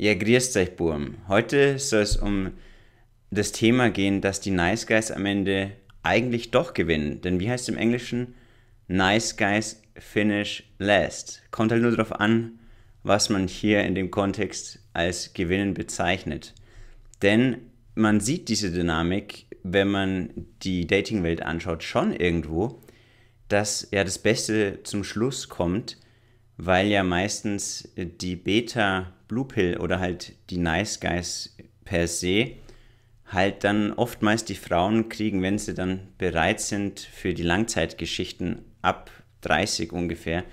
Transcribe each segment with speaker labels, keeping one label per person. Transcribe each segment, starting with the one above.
Speaker 1: Ja, grüßt euch, Burm. Heute soll es um das Thema gehen, dass die Nice Guys am Ende eigentlich doch gewinnen. Denn wie heißt es im Englischen? Nice Guys finish last. Kommt halt nur darauf an, was man hier in dem Kontext als gewinnen bezeichnet. Denn man sieht diese Dynamik, wenn man die Dating-Welt anschaut, schon irgendwo, dass ja das Beste zum Schluss kommt, weil ja meistens die Beta- Blue Pill oder halt die Nice Guys per se halt dann oftmals die Frauen kriegen, wenn sie dann bereit sind für die Langzeitgeschichten ab 30 ungefähr,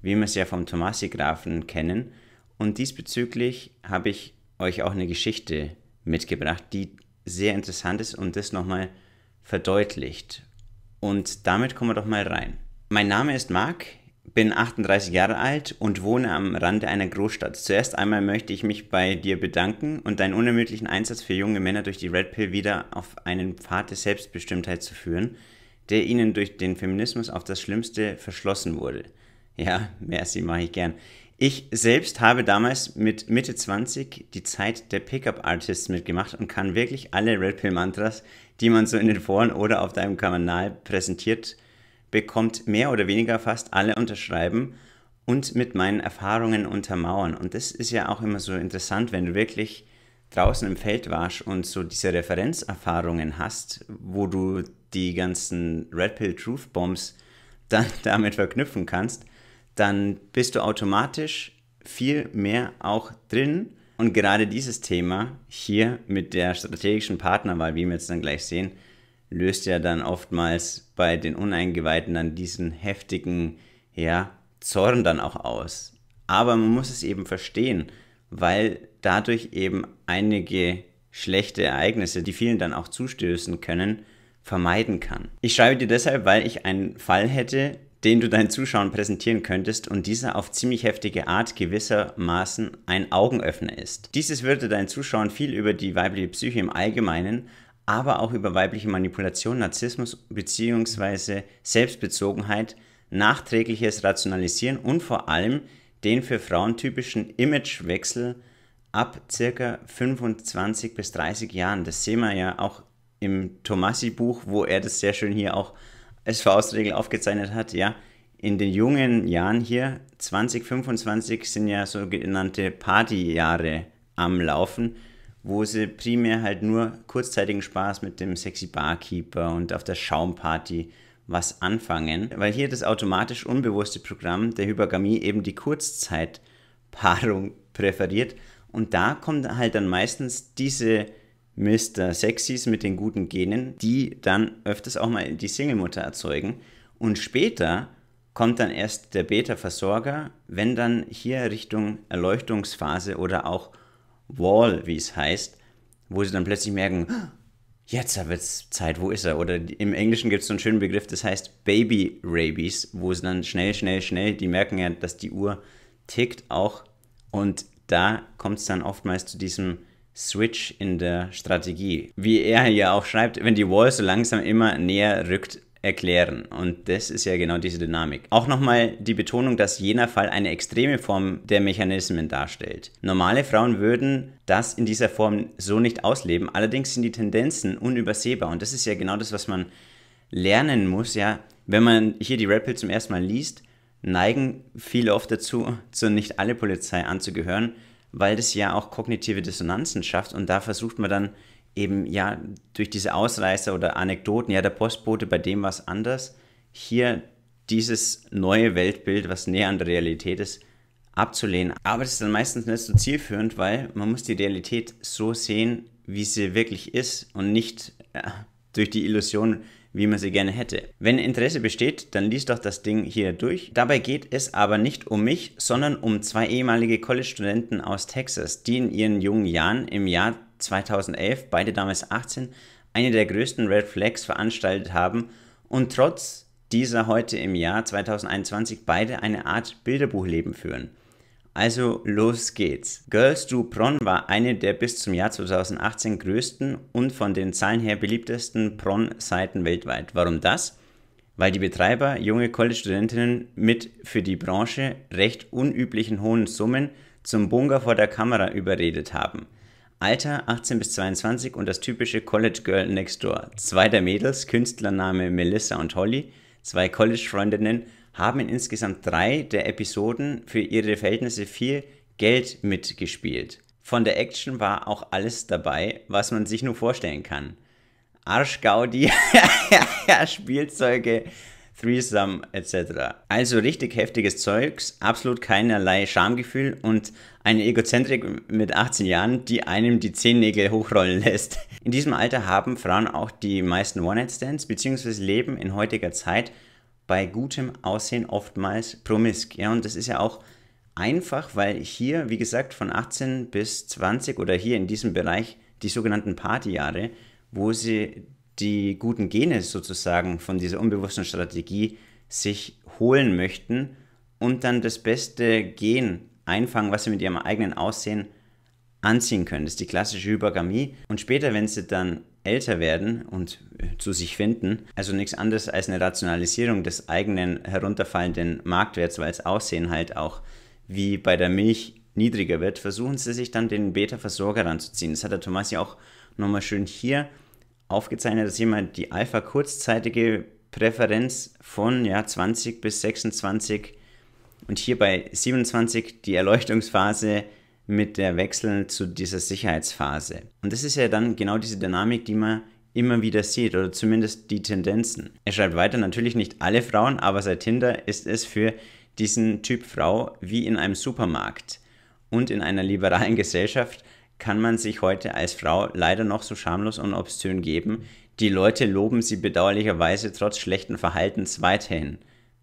Speaker 1: wie wir es ja vom tomasi Grafen kennen. Und diesbezüglich habe ich euch auch eine Geschichte mitgebracht, die sehr interessant ist und das nochmal verdeutlicht. Und damit kommen wir doch mal rein. Mein Name ist Marc, bin 38 Jahre alt und wohne am Rande einer Großstadt. Zuerst einmal möchte ich mich bei dir bedanken und deinen unermüdlichen Einsatz für junge Männer durch die Red Pill wieder auf einen Pfad der Selbstbestimmtheit zu führen, der ihnen durch den Feminismus auf das Schlimmste verschlossen wurde. Ja, merci, mache ich gern. Ich selbst habe damals mit Mitte 20 die Zeit der Pickup Artists mitgemacht und kann wirklich alle Red Pill Mantras, die man so in den Foren oder auf deinem Kanal präsentiert, äh, bekommt mehr oder weniger fast alle unterschreiben und mit meinen Erfahrungen untermauern. Und das ist ja auch immer so interessant, wenn du wirklich draußen im Feld warst und so diese Referenzerfahrungen hast, wo du die ganzen Red Pill Truth Bombs dann damit verknüpfen kannst, dann bist du automatisch viel mehr auch drin. Und gerade dieses Thema hier mit der strategischen Partnerwahl, wie wir jetzt dann gleich sehen, löst ja dann oftmals bei den Uneingeweihten dann diesen heftigen, ja, Zorn dann auch aus. Aber man muss es eben verstehen, weil dadurch eben einige schlechte Ereignisse, die vielen dann auch zustößen können, vermeiden kann. Ich schreibe dir deshalb, weil ich einen Fall hätte, den du deinen Zuschauern präsentieren könntest und dieser auf ziemlich heftige Art gewissermaßen ein Augenöffner ist. Dieses würde deinen Zuschauern viel über die weibliche Psyche im Allgemeinen, aber auch über weibliche Manipulation, Narzissmus bzw. Selbstbezogenheit, nachträgliches Rationalisieren und vor allem den für Frauen typischen Imagewechsel ab ca. 25 bis 30 Jahren. Das sehen wir ja auch im Tomassi-Buch, wo er das sehr schön hier auch als Faustregel aufgezeichnet hat. Ja, in den jungen Jahren hier, 20, 25, sind ja sogenannte Partyjahre am Laufen wo sie primär halt nur kurzzeitigen Spaß mit dem sexy Barkeeper und auf der Schaumparty was anfangen, weil hier das automatisch unbewusste Programm der Hypergamie eben die Kurzzeitpaarung präferiert und da kommt halt dann meistens diese Mr. Sexys mit den guten Genen, die dann öfters auch mal die Singlemutter erzeugen und später kommt dann erst der Beta-Versorger, wenn dann hier Richtung Erleuchtungsphase oder auch Wall, wie es heißt, wo sie dann plötzlich merken, ah, jetzt wird es Zeit, wo ist er? Oder im Englischen gibt es so einen schönen Begriff, das heißt Baby Rabies, wo sie dann schnell, schnell, schnell, die merken ja, dass die Uhr tickt auch. Und da kommt es dann oftmals zu diesem Switch in der Strategie. Wie er ja auch schreibt, wenn die Wall so langsam immer näher rückt, erklären. Und das ist ja genau diese Dynamik. Auch nochmal die Betonung, dass jener Fall eine extreme Form der Mechanismen darstellt. Normale Frauen würden das in dieser Form so nicht ausleben. Allerdings sind die Tendenzen unübersehbar. Und das ist ja genau das, was man lernen muss. Ja, wenn man hier die Rappel zum ersten Mal liest, neigen viele oft dazu, zu nicht alle Polizei anzugehören, weil das ja auch kognitive Dissonanzen schafft. Und da versucht man dann eben ja durch diese Ausreißer oder Anekdoten, ja, der Postbote bei dem war es anders, hier dieses neue Weltbild, was näher an der Realität ist, abzulehnen. Aber es ist dann meistens nicht so zielführend, weil man muss die Realität so sehen, wie sie wirklich ist und nicht ja, äh, durch die Illusion, wie man sie gerne hätte. Wenn Interesse besteht, dann liest doch das Ding hier durch. Dabei geht es aber nicht um mich, sondern um zwei ehemalige College-Studenten aus Texas, die in ihren jungen Jahren im Jahr 2011, beide damals 18, eine der größten Red Flags veranstaltet haben und trotz dieser heute im Jahr 2021 beide eine Art Bilderbuchleben führen. Also los geht's. Girls Do Pron war eine der bis zum Jahr 2018 größten und von den Zahlen her beliebtesten Pron-Seiten weltweit. Warum das? Weil die Betreiber junge College-Studentinnen mit für die Branche recht unüblichen hohen Summen zum Bunker vor der Kamera überredet haben – Alter 18 bis 22 und das typische College Girl Next Door. Zwei der Mädels, Künstlername Melissa und Holly, zwei College-Freundinnen, haben in insgesamt drei der Episoden für ihre Verhältnisse viel Geld mitgespielt. Von der Action war auch alles dabei, was man sich nur vorstellen kann. Arschgaudi, Spielzeuge, Threesome etc. Also richtig heftiges Zeugs, absolut keinerlei Schamgefühl und eine Egozentrik mit 18 Jahren, die einem die Zehennägel hochrollen lässt. In diesem Alter haben Frauen auch die meisten One-Night-Stands bzw. leben in heutiger Zeit bei gutem Aussehen oftmals promisk. Ja, und das ist ja auch einfach, weil hier, wie gesagt, von 18 bis 20 oder hier in diesem Bereich die sogenannten Partyjahre, wo sie die guten Gene sozusagen von dieser unbewussten Strategie sich holen möchten und dann das beste Gen einfangen, was sie mit ihrem eigenen Aussehen anziehen können. Das ist die klassische Hypergamie. Und später, wenn sie dann älter werden und äh, zu sich finden, also nichts anderes als eine Rationalisierung des eigenen herunterfallenden Marktwerts, weil das Aussehen halt auch wie bei der Milch niedriger wird, versuchen sie sich dann den Beta-Versorger ranzuziehen. Das hat der Thomas ja auch nochmal schön hier aufgezeichnet, dass jemand die Alpha-kurzzeitige Präferenz von ja, 20 bis 26 und hier bei 27 die Erleuchtungsphase mit der Wechsel zu dieser Sicherheitsphase. Und das ist ja dann genau diese Dynamik, die man immer wieder sieht oder zumindest die Tendenzen. Er schreibt weiter, natürlich nicht alle Frauen, aber seit Tinder ist es für diesen Typ Frau wie in einem Supermarkt und in einer liberalen Gesellschaft kann man sich heute als Frau leider noch so schamlos und obszön geben. Die Leute loben sie bedauerlicherweise trotz schlechten Verhaltens weiterhin.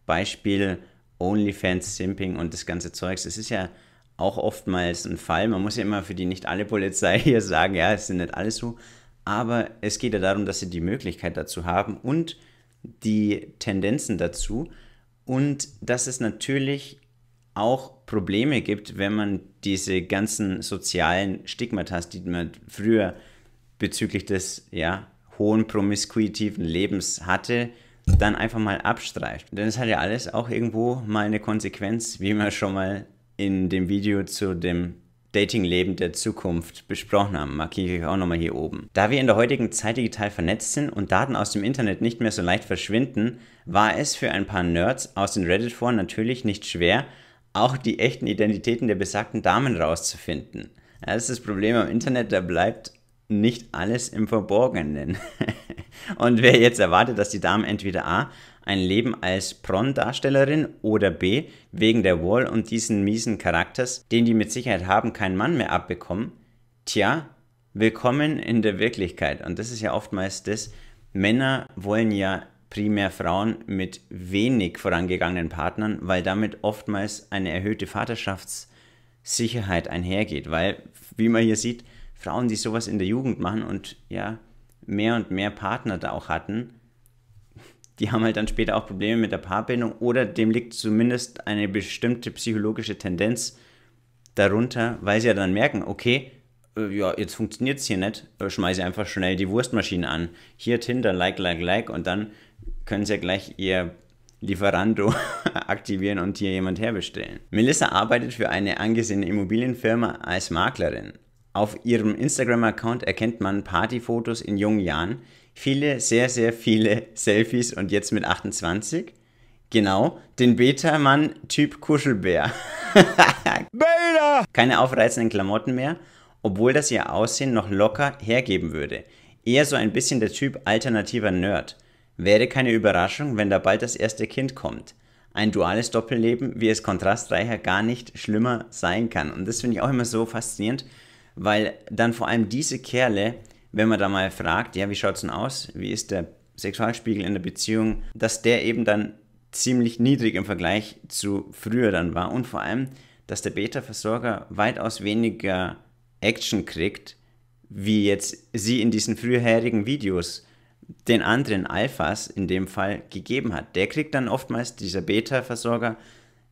Speaker 1: Beispiel OnlyFans, Simping und das ganze Zeugs. Es ist ja auch oftmals ein Fall. Man muss ja immer für die nicht alle Polizei hier sagen, ja, es sind nicht alle so. Aber es geht ja darum, dass sie die Möglichkeit dazu haben und die Tendenzen dazu. Und dass es natürlich auch Probleme gibt, wenn man diese ganzen sozialen Stigmata, die man früher bezüglich des ja, hohen promiskuitiven Lebens hatte, dann einfach mal abstreift. Denn es hat ja alles auch irgendwo mal eine Konsequenz, wie wir schon mal in dem Video zu dem Dating-Leben der Zukunft besprochen haben, markiere ich auch nochmal hier oben. Da wir in der heutigen Zeit digital vernetzt sind und Daten aus dem Internet nicht mehr so leicht verschwinden, war es für ein paar Nerds aus den Reddit-Foren natürlich nicht schwer, auch die echten Identitäten der besagten Damen rauszufinden. das ist das Problem am Internet, da bleibt nicht alles im Verborgenen. Und wer jetzt erwartet, dass die Damen entweder A, ein Leben als Pron-Darstellerin oder B, wegen der Wall und diesen miesen Charakters, den die mit Sicherheit haben, keinen Mann mehr abbekommen, tja, willkommen in der Wirklichkeit. Und das ist ja oftmals das, Männer wollen ja primär Frauen mit wenig vorangegangenen Partnern, weil damit oftmals eine erhöhte Vaterschaftssicherheit einhergeht. Weil, wie man hier sieht, Frauen, die sowas in der Jugend machen und ja, mehr und mehr Partner da auch hatten, die haben halt dann später auch Probleme mit der Paarbindung oder dem liegt zumindest eine bestimmte psychologische Tendenz darunter, weil sie ja dann merken, okay, äh, ja, jetzt funktioniert es hier nicht, äh, schmeiße einfach schnell die Wurstmaschine an. Hier Tinder, like, like, like und dann können sie ja gleich ihr Lieferando aktivieren und hier jemand herbestellen. Melissa arbeitet für eine angesehene Immobilienfirma als Maklerin. Auf ihrem Instagram-Account erkennt man Partyfotos in jungen Jahren, viele, sehr, sehr viele Selfies und jetzt mit 28. Genau, den Beta-Mann Typ Kuschelbär. Beta! Keine aufreizenden Klamotten mehr, obwohl das ihr Aussehen noch locker hergeben würde. Eher so ein bisschen der Typ alternativer Nerd. Wäre keine Überraschung, wenn da bald das erste Kind kommt. Ein duales Doppelleben, wie es kontrastreicher gar nicht schlimmer sein kann. Und das finde ich auch immer so faszinierend, weil dann vor allem diese Kerle, wenn man da mal fragt, ja, wie schaut es denn aus? Wie ist der Sexualspiegel in der Beziehung? Dass der eben dann ziemlich niedrig im Vergleich zu früher dann war und vor allem, dass der Beta-Versorger weitaus weniger Action kriegt, wie jetzt sie in diesen früherigen Videos den anderen Alphas in dem Fall gegeben hat. Der kriegt dann oftmals, dieser Beta-Versorger,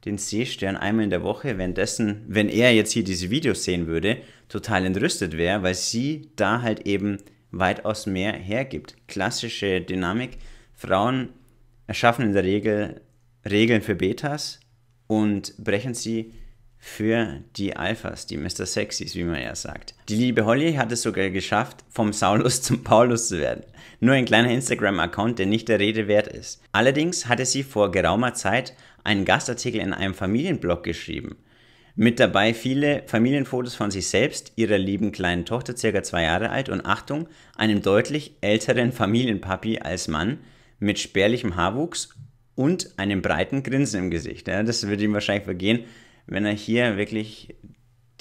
Speaker 1: den Seestern einmal in der Woche, währenddessen, wenn er jetzt hier diese Videos sehen würde, total entrüstet wäre, weil sie da halt eben weitaus mehr hergibt. Klassische Dynamik. Frauen erschaffen in der Regel Regeln für Betas und brechen sie für die Alphas, die Mr. Sexys, wie man ja sagt. Die liebe Holly hat es sogar geschafft, vom Saulus zum Paulus zu werden. Nur ein kleiner Instagram-Account, der nicht der Rede wert ist. Allerdings hatte sie vor geraumer Zeit einen Gastartikel in einem Familienblog geschrieben. Mit dabei viele Familienfotos von sich selbst, ihrer lieben kleinen Tochter, circa zwei Jahre alt, und Achtung, einem deutlich älteren Familienpapi als Mann mit spärlichem Haarwuchs und einem breiten Grinsen im Gesicht. Ja, das würde ihm wahrscheinlich vergehen, wenn er hier wirklich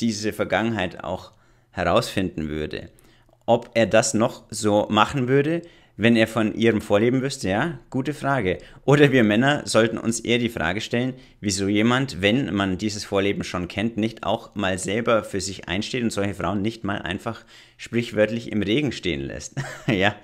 Speaker 1: diese Vergangenheit auch herausfinden würde. Ob er das noch so machen würde, wenn er von ihrem Vorleben wüsste, ja, gute Frage. Oder wir Männer sollten uns eher die Frage stellen, wieso jemand, wenn man dieses Vorleben schon kennt, nicht auch mal selber für sich einsteht und solche Frauen nicht mal einfach sprichwörtlich im Regen stehen lässt. ja,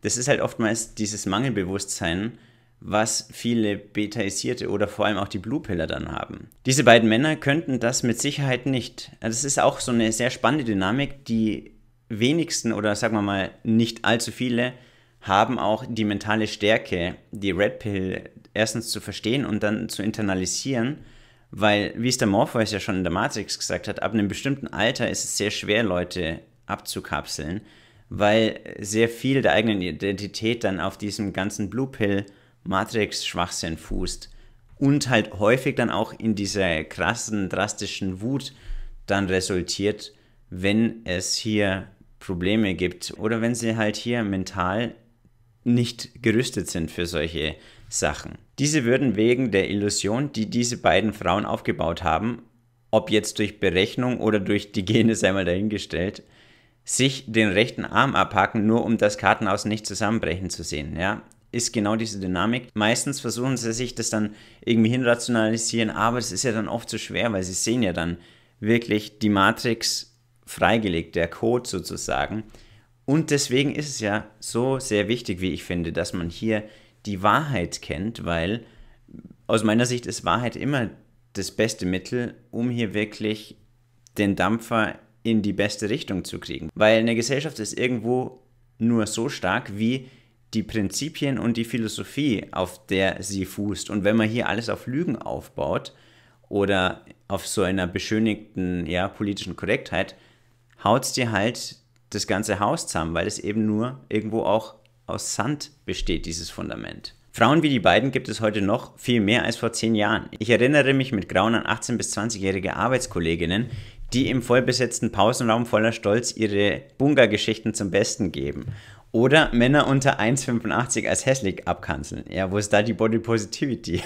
Speaker 1: das ist halt oftmals dieses Mangelbewusstsein, was viele Betaisierte oder vor allem auch die Blue Pillar dann haben. Diese beiden Männer könnten das mit Sicherheit nicht. Das also ist auch so eine sehr spannende Dynamik, die wenigsten oder sagen wir mal nicht allzu viele haben auch die mentale Stärke, die Red Pill erstens zu verstehen und dann zu internalisieren, weil, wie es der Morpheus ja schon in der Matrix gesagt hat, ab einem bestimmten Alter ist es sehr schwer, Leute abzukapseln, weil sehr viel der eigenen Identität dann auf diesem ganzen Blue Pill Matrix-Schwachsinn fußt und halt häufig dann auch in dieser krassen, drastischen Wut dann resultiert, wenn es hier Probleme gibt oder wenn sie halt hier mental nicht gerüstet sind für solche Sachen. Diese würden wegen der Illusion, die diese beiden Frauen aufgebaut haben, ob jetzt durch Berechnung oder durch die Gene sei mal dahingestellt, sich den rechten Arm abhaken, nur um das Kartenhaus nicht zusammenbrechen zu sehen. Ja? ist genau diese Dynamik. Meistens versuchen sie sich das dann irgendwie hinrationalisieren, aber es ist ja dann oft zu so schwer, weil sie sehen ja dann wirklich die Matrix freigelegt, der Code sozusagen. Und deswegen ist es ja so sehr wichtig, wie ich finde, dass man hier die Wahrheit kennt, weil aus meiner Sicht ist Wahrheit immer das beste Mittel, um hier wirklich den Dampfer in die beste Richtung zu kriegen. Weil eine Gesellschaft ist irgendwo nur so stark, wie die Prinzipien und die Philosophie, auf der sie fußt. Und wenn man hier alles auf Lügen aufbaut oder auf so einer beschönigten ja, politischen Korrektheit, haut es dir halt das ganze Haus zusammen, weil es eben nur irgendwo auch aus Sand besteht, dieses Fundament. Frauen wie die beiden gibt es heute noch viel mehr als vor zehn Jahren. Ich erinnere mich mit Grauen an 18- bis 20-jährige Arbeitskolleginnen, die im vollbesetzten Pausenraum voller Stolz ihre Bunga-Geschichten zum Besten geben oder Männer unter 1,85 als hässlich abkanzeln. Ja, wo ist da die Body Positivity?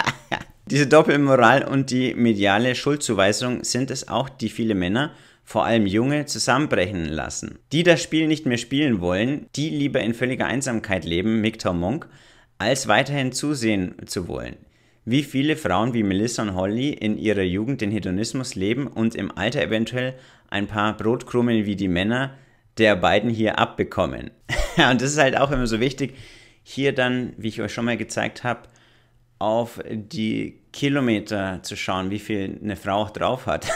Speaker 1: Diese Doppelmoral und die mediale Schuldzuweisung sind es auch, die viele Männer, vor allem Junge, zusammenbrechen lassen. Die das Spiel nicht mehr spielen wollen, die lieber in völliger Einsamkeit leben, Miktor Monk, als weiterhin zusehen zu wollen. Wie viele Frauen wie Melissa und Holly in ihrer Jugend den Hedonismus leben und im Alter eventuell ein paar Brotkrumen wie die Männer der beiden hier abbekommen. und das ist halt auch immer so wichtig, hier dann, wie ich euch schon mal gezeigt habe, auf die Kilometer zu schauen, wie viel eine Frau auch drauf hat.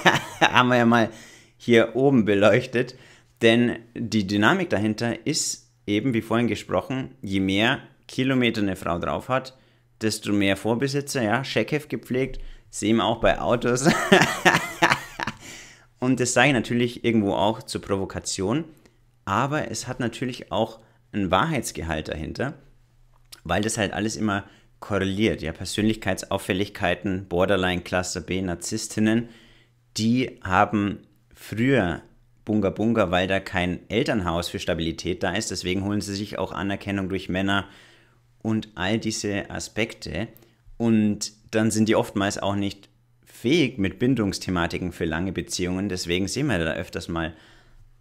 Speaker 1: Haben wir ja mal hier oben beleuchtet. Denn die Dynamik dahinter ist eben, wie vorhin gesprochen, je mehr Kilometer eine Frau drauf hat, desto mehr Vorbesitzer, ja, Scheckheft gepflegt, sehen wir auch bei Autos. Und das sei natürlich irgendwo auch zur Provokation, aber es hat natürlich auch einen Wahrheitsgehalt dahinter, weil das halt alles immer korreliert. Ja, Persönlichkeitsauffälligkeiten, Borderline Cluster B, Narzisstinnen, die haben früher Bunga Bunga, weil da kein Elternhaus für Stabilität da ist. Deswegen holen sie sich auch Anerkennung durch Männer und all diese Aspekte. Und dann sind die oftmals auch nicht fähig mit Bindungsthematiken für lange Beziehungen. Deswegen sehen wir da öfters mal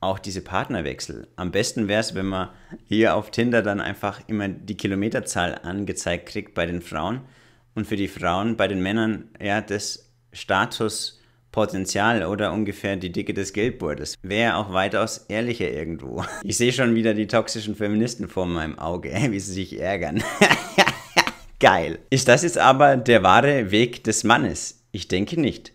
Speaker 1: auch diese Partnerwechsel. Am besten wäre es, wenn man hier auf Tinder dann einfach immer die Kilometerzahl angezeigt kriegt bei den Frauen und für die Frauen, bei den Männern ja das Statuspotenzial oder ungefähr die Dicke des Geldbordes. Wäre auch weitaus ehrlicher irgendwo. Ich sehe schon wieder die toxischen Feministen vor meinem Auge, wie sie sich ärgern. Geil. Ist das jetzt aber der wahre Weg des Mannes? Ich denke nicht.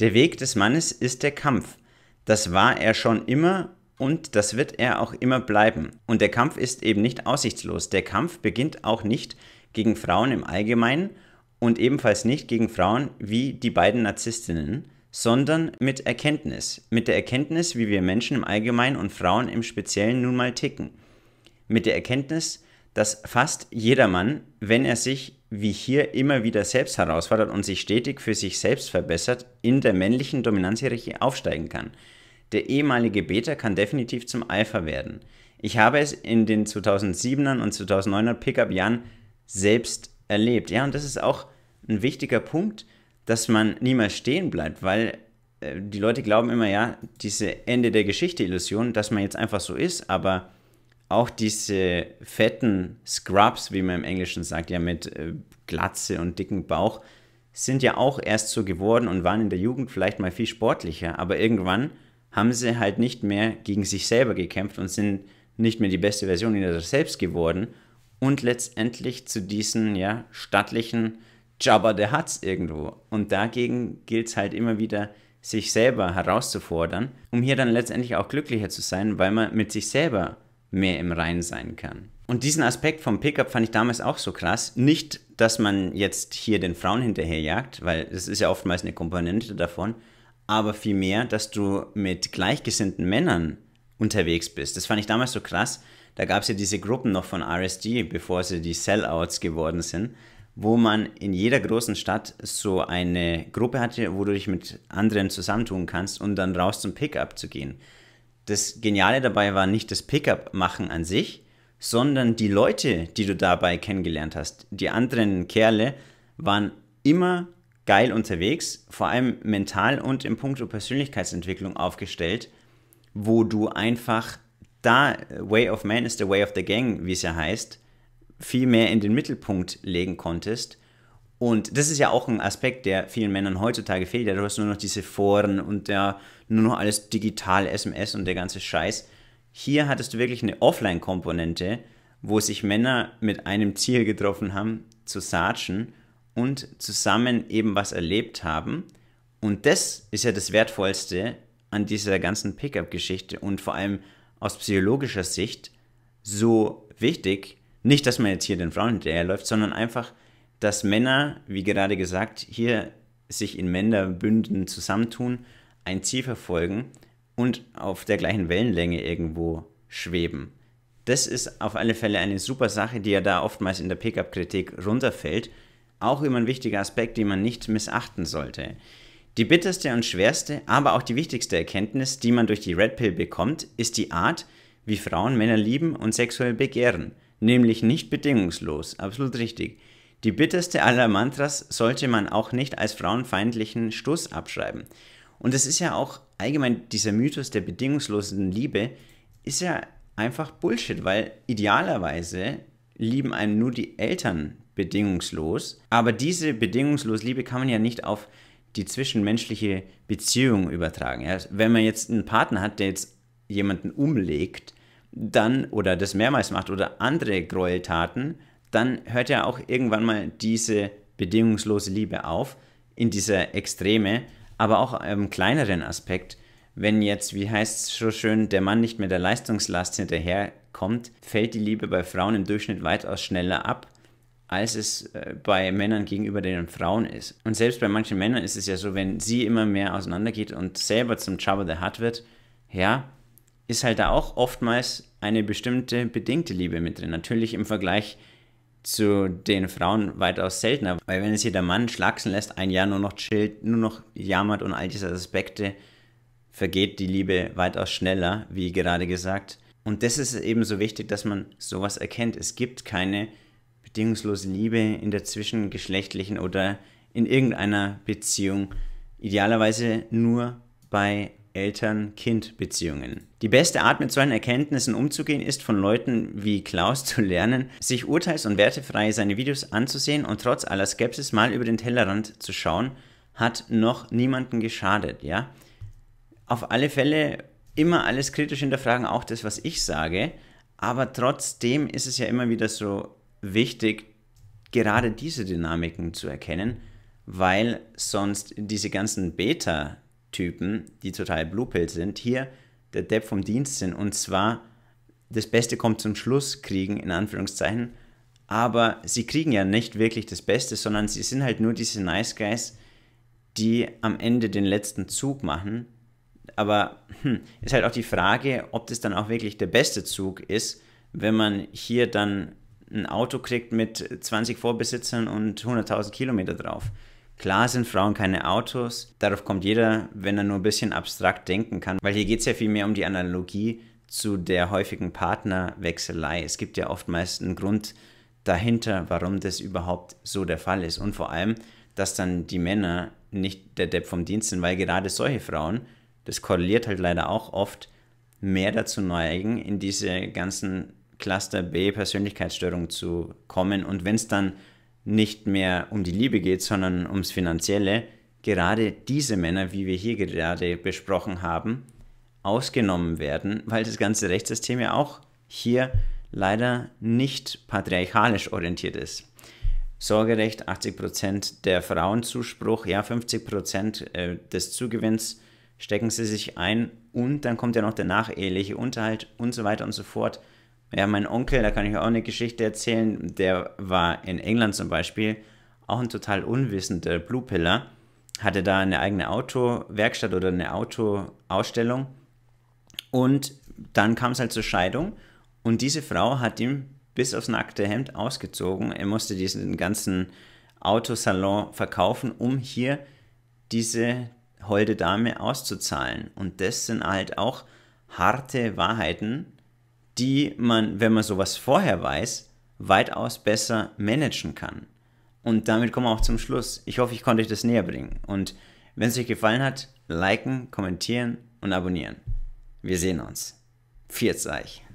Speaker 1: Der Weg des Mannes ist der Kampf. Das war er schon immer und das wird er auch immer bleiben. Und der Kampf ist eben nicht aussichtslos. Der Kampf beginnt auch nicht gegen Frauen im Allgemeinen und ebenfalls nicht gegen Frauen wie die beiden Narzisstinnen, sondern mit Erkenntnis. Mit der Erkenntnis, wie wir Menschen im Allgemeinen und Frauen im Speziellen nun mal ticken. Mit der Erkenntnis, dass fast jeder Mann, wenn er sich wie hier immer wieder selbst herausfordert und sich stetig für sich selbst verbessert, in der männlichen Dominanzhierarchie aufsteigen kann. Der ehemalige Beta kann definitiv zum Alpha werden. Ich habe es in den 2007ern und 2009er Pickup-Jahren selbst erlebt. Ja, und das ist auch ein wichtiger Punkt, dass man niemals stehen bleibt, weil äh, die Leute glauben immer, ja, diese Ende der Geschichte-Illusion, dass man jetzt einfach so ist, aber auch diese fetten Scrubs, wie man im Englischen sagt, ja mit äh, Glatze und dicken Bauch, sind ja auch erst so geworden und waren in der Jugend vielleicht mal viel sportlicher, aber irgendwann haben sie halt nicht mehr gegen sich selber gekämpft und sind nicht mehr die beste Version ihrer selbst geworden und letztendlich zu diesen ja stattlichen Jabber der Hatz irgendwo. Und dagegen gilt es halt immer wieder, sich selber herauszufordern, um hier dann letztendlich auch glücklicher zu sein, weil man mit sich selber mehr im Rein sein kann. Und diesen Aspekt vom Pickup fand ich damals auch so krass. Nicht, dass man jetzt hier den Frauen hinterherjagt, weil das ist ja oftmals eine Komponente davon, aber vielmehr, dass du mit gleichgesinnten Männern unterwegs bist. Das fand ich damals so krass. Da gab es ja diese Gruppen noch von RSD, bevor sie die Sellouts geworden sind, wo man in jeder großen Stadt so eine Gruppe hatte, wo du dich mit anderen zusammentun kannst, um dann raus zum Pickup zu gehen. Das Geniale dabei war nicht das Pickup-Machen an sich, sondern die Leute, die du dabei kennengelernt hast. Die anderen Kerle waren immer geil unterwegs, vor allem mental und im Punkt Persönlichkeitsentwicklung aufgestellt, wo du einfach da äh, Way of Man is the Way of the Gang, wie es ja heißt, viel mehr in den Mittelpunkt legen konntest. Und das ist ja auch ein Aspekt, der vielen Männern heutzutage fehlt. Ja, du hast nur noch diese Foren und ja, nur noch alles digital, SMS und der ganze Scheiß. Hier hattest du wirklich eine Offline-Komponente, wo sich Männer mit einem Ziel getroffen haben, zu searchen und zusammen eben was erlebt haben. Und das ist ja das Wertvollste an dieser ganzen Pickup-Geschichte und vor allem aus psychologischer Sicht so wichtig. Nicht, dass man jetzt hier den Frauen hinterherläuft, sondern einfach, dass Männer, wie gerade gesagt, hier sich in Männerbünden zusammentun ein Ziel verfolgen und auf der gleichen Wellenlänge irgendwo schweben. Das ist auf alle Fälle eine super Sache, die ja da oftmals in der Pickup-Kritik runterfällt. Auch immer ein wichtiger Aspekt, den man nicht missachten sollte. Die bitterste und schwerste, aber auch die wichtigste Erkenntnis, die man durch die Red Pill bekommt, ist die Art, wie Frauen Männer lieben und sexuell begehren. Nämlich nicht bedingungslos. Absolut richtig. Die bitterste aller Mantras sollte man auch nicht als frauenfeindlichen Stoß abschreiben. Und das ist ja auch allgemein dieser Mythos der bedingungslosen Liebe ist ja einfach Bullshit, weil idealerweise lieben einen nur die Eltern bedingungslos, aber diese bedingungslose Liebe kann man ja nicht auf die zwischenmenschliche Beziehung übertragen. Ja, wenn man jetzt einen Partner hat, der jetzt jemanden umlegt, dann oder das mehrmals macht oder andere Gräueltaten, dann hört ja auch irgendwann mal diese bedingungslose Liebe auf in dieser Extreme, aber auch im kleineren Aspekt, wenn jetzt, wie heißt es so schön, der Mann nicht mehr der Leistungslast hinterherkommt, fällt die Liebe bei Frauen im Durchschnitt weitaus schneller ab, als es äh, bei Männern gegenüber den Frauen ist. Und selbst bei manchen Männern ist es ja so, wenn sie immer mehr auseinandergeht und selber zum Jabba the Hutt wird, ja, ist halt da auch oftmals eine bestimmte bedingte Liebe mit drin. Natürlich im Vergleich zu den Frauen weitaus seltener, weil wenn es hier der Mann schlaxen lässt, ein Jahr nur noch chillt, nur noch jammert und all diese Aspekte, vergeht die Liebe weitaus schneller, wie gerade gesagt. Und das ist eben so wichtig, dass man sowas erkennt. Es gibt keine bedingungslose Liebe in der zwischengeschlechtlichen oder in irgendeiner Beziehung. Idealerweise nur bei Eltern-Kind-Beziehungen. Die beste Art, mit solchen Erkenntnissen umzugehen, ist von Leuten wie Klaus zu lernen, sich urteils- und wertefrei seine Videos anzusehen und trotz aller Skepsis mal über den Tellerrand zu schauen, hat noch niemanden geschadet, ja? Auf alle Fälle immer alles kritisch hinterfragen, auch das, was ich sage, aber trotzdem ist es ja immer wieder so wichtig, gerade diese Dynamiken zu erkennen, weil sonst diese ganzen Beta- Typen, die total Blue Pill sind, hier der Depp vom Dienst sind und zwar das Beste kommt zum Schluss kriegen, in Anführungszeichen, aber sie kriegen ja nicht wirklich das Beste, sondern sie sind halt nur diese Nice Guys, die am Ende den letzten Zug machen. Aber hm, ist halt auch die Frage, ob das dann auch wirklich der beste Zug ist, wenn man hier dann ein Auto kriegt mit 20 Vorbesitzern und 100.000 Kilometer drauf. Klar sind Frauen keine Autos, darauf kommt jeder, wenn er nur ein bisschen abstrakt denken kann, weil hier geht es ja viel mehr um die Analogie zu der häufigen Partnerwechselei. Es gibt ja oftmals einen Grund dahinter, warum das überhaupt so der Fall ist. Und vor allem, dass dann die Männer nicht der Depp vom Dienst sind, weil gerade solche Frauen, das korreliert halt leider auch oft, mehr dazu neigen, in diese ganzen Cluster B-Persönlichkeitsstörungen zu kommen. Und wenn es dann nicht mehr um die Liebe geht, sondern ums Finanzielle, gerade diese Männer, wie wir hier gerade besprochen haben, ausgenommen werden, weil das ganze Rechtssystem ja auch hier leider nicht patriarchalisch orientiert ist. Sorgerecht 80% der Frauenzuspruch, ja 50% äh, des Zugewinns stecken sie sich ein und dann kommt ja noch der nacheheliche Unterhalt und so weiter und so fort. Ja, mein Onkel, da kann ich auch eine Geschichte erzählen, der war in England zum Beispiel auch ein total unwissender Blue Pillar, hatte da eine eigene Autowerkstatt oder eine Autoausstellung und dann kam es halt zur Scheidung und diese Frau hat ihm bis aufs nackte Hemd ausgezogen. Er musste diesen ganzen Autosalon verkaufen, um hier diese holde Dame auszuzahlen. Und das sind halt auch harte Wahrheiten, die man, wenn man sowas vorher weiß, weitaus besser managen kann. Und damit kommen wir auch zum Schluss. Ich hoffe, ich konnte euch das näher bringen. Und wenn es euch gefallen hat, liken, kommentieren und abonnieren. Wir sehen uns. Viert's euch.